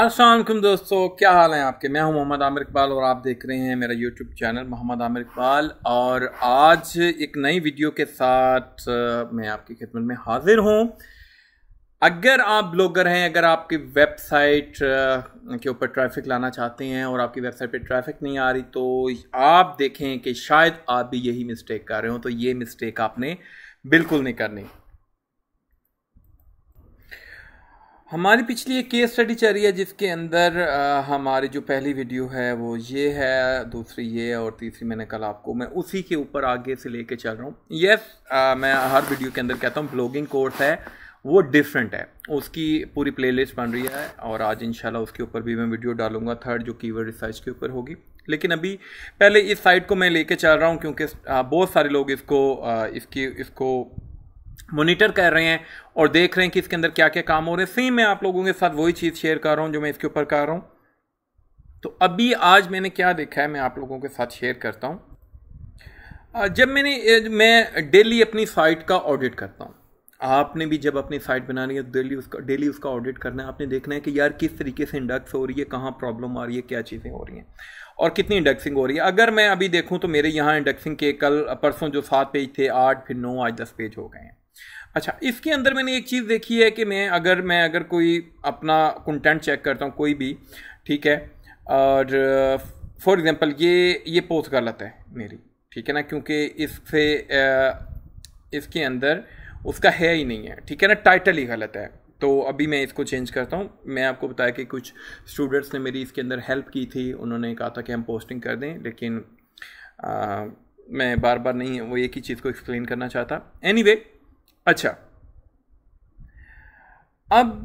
असलम दोस्तों क्या हाल हैं आपके मैं हूं मोहम्मद आमिर इकबाल और आप देख रहे हैं मेरा यूट्यूब चैनल मोहम्मद आमिर इकबाल और आज एक नई वीडियो के साथ मैं आपकी खिदमत में हाजिर हूं अगर आप ब्लॉगर हैं अगर आपकी वेबसाइट के ऊपर ट्रैफिक लाना चाहते हैं और आपकी वेबसाइट पे ट्रैफिक नहीं आ रही तो आप देखें कि शायद आप भी यही मिस्टेक कर रहे हो तो ये मिस्टेक आपने बिल्कुल नहीं करनी हमारी पिछली एक केस स्टडी चल रही है जिसके अंदर हमारी जो पहली वीडियो है वो ये है दूसरी ये और तीसरी मैंने कल आपको मैं उसी के ऊपर आगे से लेके चल रहा हूँ यस मैं हर वीडियो के अंदर कहता हूँ ब्लॉगिंग कोर्स है वो डिफरेंट है उसकी पूरी प्लेलिस्ट बन रही है और आज इंशाल्लाह उसके ऊपर भी मैं वीडियो डालूंगा थर्ड जो कीवर्ड रिसर्च के ऊपर होगी लेकिन अभी पहले इस साइट को मैं लेके चल रहा हूँ क्योंकि बहुत सारे लोग इसको इसकी इसको मोनिटर कर रहे हैं और देख रहे हैं कि इसके अंदर क्या क्या काम हो रहे हैं सेम मैं आप लोगों के साथ वही चीज़ शेयर कर रहा हूँ जो मैं इसके ऊपर कर रहा हूँ तो अभी आज मैंने क्या देखा है मैं आप लोगों के साथ शेयर करता हूँ जब मैंने मैं डेली अपनी साइट का ऑडिट करता हूँ आपने भी जब अपनी साइट बनानी है डेली तो उसका डेली उसका ऑडिट करना है आपने देखना है कि यार किस तरीके से इंडक्स हो रही है कहाँ प्रॉब्लम आ रही है क्या चीज़ें हो रही हैं और कितनी इंडक्सिंग हो रही है अगर मैं अभी देखूँ तो मेरे यहाँ इंडक्सिंग के कल परसों जो सात पेज थे आठ फिर नौ आज दस पेज हो गए हैं अच्छा इसके अंदर मैंने एक चीज़ देखी है कि मैं अगर मैं अगर कोई अपना कंटेंट चेक करता हूँ कोई भी ठीक है और फॉर एग्ज़ाम्पल ये ये पोस्ट गलत है मेरी ठीक है ना क्योंकि इससे इसके अंदर उसका है ही नहीं है ठीक है ना टाइटल ही गलत है तो अभी मैं इसको चेंज करता हूँ मैं आपको बताया कि कुछ स्टूडेंट्स ने मेरी इसके अंदर हेल्प की थी उन्होंने कहा था कि हम पोस्टिंग कर दें लेकिन आ, मैं बार बार नहीं वो एक ही चीज़ को एक्सप्लेन करना चाहता एनी anyway, अच्छा अब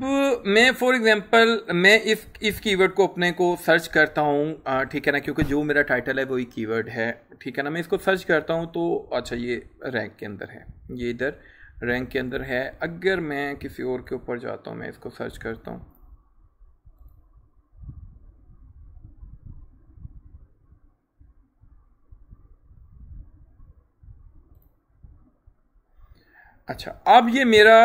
मैं फॉर एग्जांपल मैं इस इस कीवर्ड को अपने को सर्च करता हूँ ठीक है ना क्योंकि जो मेरा टाइटल है वही कीवर्ड है ठीक है ना मैं इसको सर्च करता हूँ तो अच्छा ये रैंक के अंदर है ये इधर रैंक के अंदर है अगर मैं किसी और के ऊपर जाता हूँ मैं इसको सर्च करता हूँ अच्छा अब ये मेरा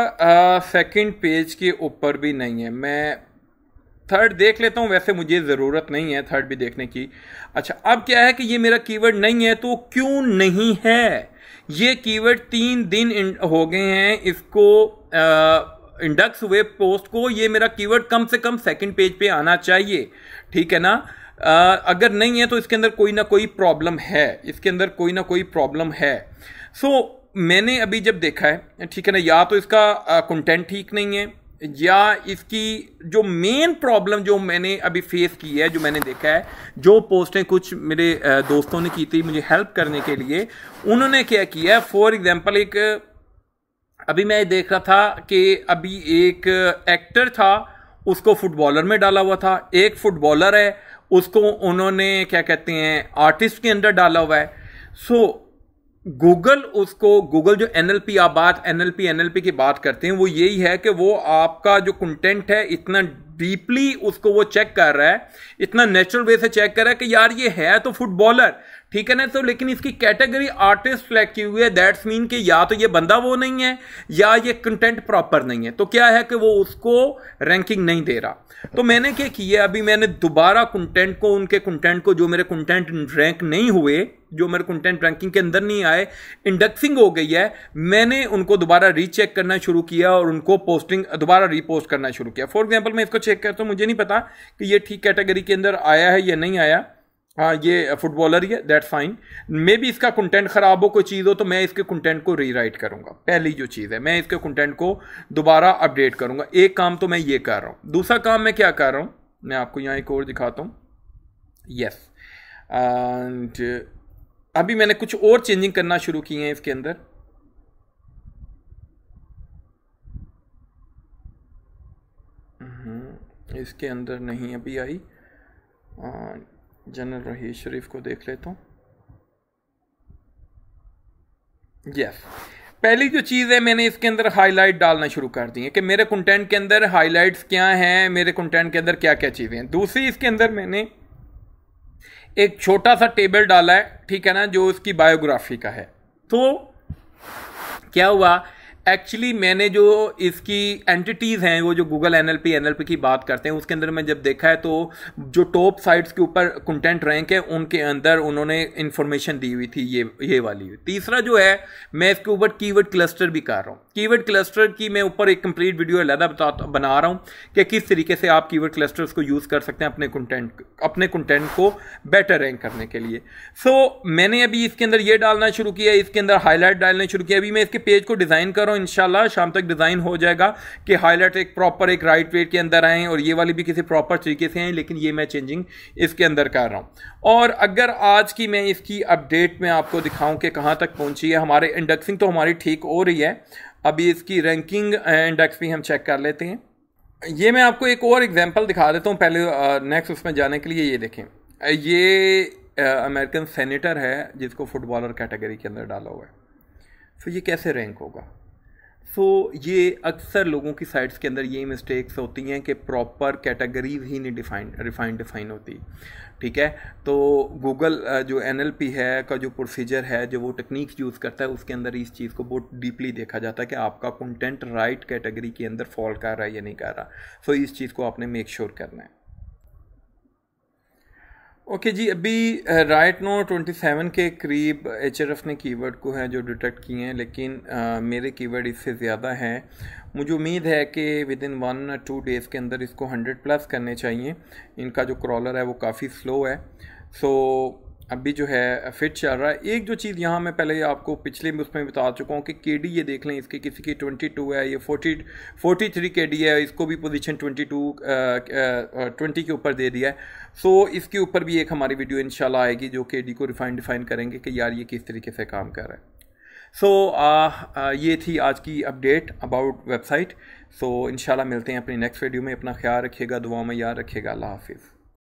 सेकंड पेज के ऊपर भी नहीं है मैं थर्ड देख लेता हूँ वैसे मुझे ज़रूरत नहीं है थर्ड भी देखने की अच्छा अब क्या है कि ये मेरा कीवर्ड नहीं है तो क्यों नहीं है ये कीवर्ड तीन दिन हो गए हैं इसको इंडक्स हुए पोस्ट को ये मेरा कीवर्ड कम से कम सेकंड पेज पे आना चाहिए ठीक है ना आ, अगर नहीं है तो इसके अंदर कोई ना कोई प्रॉब्लम है इसके अंदर कोई ना कोई प्रॉब्लम है सो so, मैंने अभी जब देखा है ठीक है ना या तो इसका कंटेंट ठीक नहीं है या इसकी जो मेन प्रॉब्लम जो मैंने अभी फेस की है जो मैंने देखा है जो पोस्टें कुछ मेरे दोस्तों ने की थी मुझे हेल्प करने के लिए उन्होंने क्या किया फॉर एग्जांपल एक अभी मैं देख रहा था कि अभी एक एक्टर था उसको फुटबॉलर में डाला हुआ था एक फुटबॉलर है उसको उन्होंने क्या कहते हैं आर्टिस्ट के अंदर डाला हुआ है सो so, गूगल उसको गूगल जो एनएलपी आप बात एनएलपी एनएलपी की बात करते हैं वो यही है कि वो आपका जो कंटेंट है इतना डीपली उसको वो चेक कर रहा है इतना नेचुरल वे से चेक कर रहा है कि यार ये है तो फुटबॉलर ठीक है ना सो लेकिन इसकी कैटेगरी आर्टिस्ट सेलेक्ट की हुई है दैट्स मीन कि या तो ये बंदा वो नहीं है या ये कंटेंट प्रॉपर नहीं है तो क्या है कि वो उसको रैंकिंग नहीं दे रहा तो मैंने क्या किया अभी मैंने दोबारा कंटेंट को उनके कंटेंट को जो मेरे कंटेंट रैंक नहीं हुए जो मेरे कंटेंट रैंकिंग के अंदर नहीं आए इंडेक्सिंग हो गई है मैंने उनको दोबारा रीचेक करना शुरू किया और उनको पोस्टिंग दोबारा रीपोस्ट करना शुरू किया फॉर एग्जाम्पल मैं इसको चेक करता हूँ मुझे नहीं पता कि ये ठीक कैटेगरी के अंदर आया है या नहीं आया आ, हाँ, ये फुटबॉलर ही है दैट फाइन मे भी इसका कंटेंट ख़राब हो कोई चीज़ हो तो मैं इसके कंटेंट को रीराइट करूँगा पहली जो चीज़ है मैं इसके कंटेंट को दोबारा अपडेट करूँगा एक काम तो मैं ये कर रहा हूँ दूसरा काम मैं क्या कर रहा हूँ मैं आपको यहाँ एक और दिखाता हूँ यस एंड अभी मैंने कुछ और चेंजिंग करना शुरू की है इसके अंदर हम्म, इसके अंदर नहीं अभी आई जनरल रही शरीफ को देख लेता हूँ यस पहली जो चीज़ है मैंने इसके अंदर हाईलाइट डालना शुरू कर दी है कि मेरे कंटेंट के अंदर हाईलाइट्स क्या हैं मेरे कंटेंट के अंदर क्या क्या चीज़ें हैं दूसरी इसके अंदर मैंने एक छोटा सा टेबल डाला है ठीक है ना जो उसकी बायोग्राफी का है तो क्या हुआ एक्चुअली मैंने जो इसकी एंटिटीज़ हैं वो जो Google N L P P N L की बात करते हैं उसके अंदर मैं जब देखा है तो जो टॉप साइट्स के ऊपर कंटेंट रैंक है उनके अंदर उन्होंने इन्फॉर्मेशन दी हुई थी ये ये वाली तीसरा जो है मैं इसके ऊपर कीवर्ड क्लस्टर भी कर रहा हूँ कीवर्ड क्लस्टर की मैं ऊपर एक कंप्लीट वीडियो अलहदा बना रहा हूँ कि किस तरीके से आप कीवर्ड क्लस्टर्स को यूज़ कर सकते हैं अपने कंटेंट अपने कंटेंट को बेटर रैंक करने के लिए सो so, मैंने अभी इसके अंदर ये डालना शुरू किया इसके अंदर हाईलाइट डालना शुरू किया अभी मैं इसके पेज को डिज़ाइन कर हूँ इनशाला शाम तक डिज़ाइन हो जाएगा कि हाईलाइट एक प्रॉपर एक राइट वेट के अंदर आएँ और ये वाली भी किसी प्रॉपर तरीके से हैं लेकिन ये मैं चेंजिंग इसके अंदर कर रहा हूँ और अगर आज की मैं इसकी अपडेट में आपको दिखाऊँ कि कहाँ तक पहुँची है हमारे इंडेक्सिंग तो हमारी ठीक हो रही है अभी इसकी रैंकिंग इंडेक्स भी हम चेक कर लेते हैं ये मैं आपको एक और एग्जांपल दिखा देता हूँ पहले नेक्स्ट उसमें जाने के लिए ये देखें ये अमेरिकन सेनेटर है जिसको फुटबॉलर कैटेगरी के अंदर डाला हुआ है तो ये कैसे रैंक होगा सो so, ये अक्सर लोगों की साइट्स के अंदर ये मिस्टेक्स होती हैं कि प्रॉपर कैटेगरीज ही नहीं डिफाइन रिफाइन डिफाइन होती ठीक है तो गूगल जो एन है का जो प्रोसीजर है जो वो टेक्निक्स यूज़ करता है उसके अंदर इस चीज़ को बहुत डीपली देखा जाता है कि आपका कंटेंट राइट कैटेगरी के अंदर फॉल कर रहा है या नहीं कर रहा सो so, इस चीज़ को आपने मेक श्योर sure करना है ओके okay जी अभी राइट नो 27 के करीब एच ने कीवर्ड को है जो डिटेक्ट किए हैं लेकिन आ, मेरे कीवर्ड इससे ज़्यादा हैं मुझे उम्मीद है कि within one two days के अंदर इसको 100 प्लस करने चाहिए इनका जो क्रॉलर है वो काफ़ी स्लो है सो अभी जो है फिट चल रहा है एक जो चीज़ यहाँ मैं पहले आपको पिछले उसमें बता चुका हूँ कि के डी ये देख लें इसके किसी की ट्वेंटी टू है ये 40 फोर्टी थ्री के डी है इसको भी पोजीशन ट्वेंटी टू ट्वेंटी के ऊपर दे दिया है सो इसके ऊपर भी एक हमारी वीडियो इंशाल्लाह आएगी जो के डी को रिफाइन डिफाइन करेंगे कि यार ये किस तरीके से काम कर रहा है सो so, uh, uh, ये थी आज की update about website so so, इन मिलते हैं अपनी नेक्स्ट वीडियो में अपना ख्याल रखिएगा दुआ में याद रखिएगा अल्लाह हाफिज़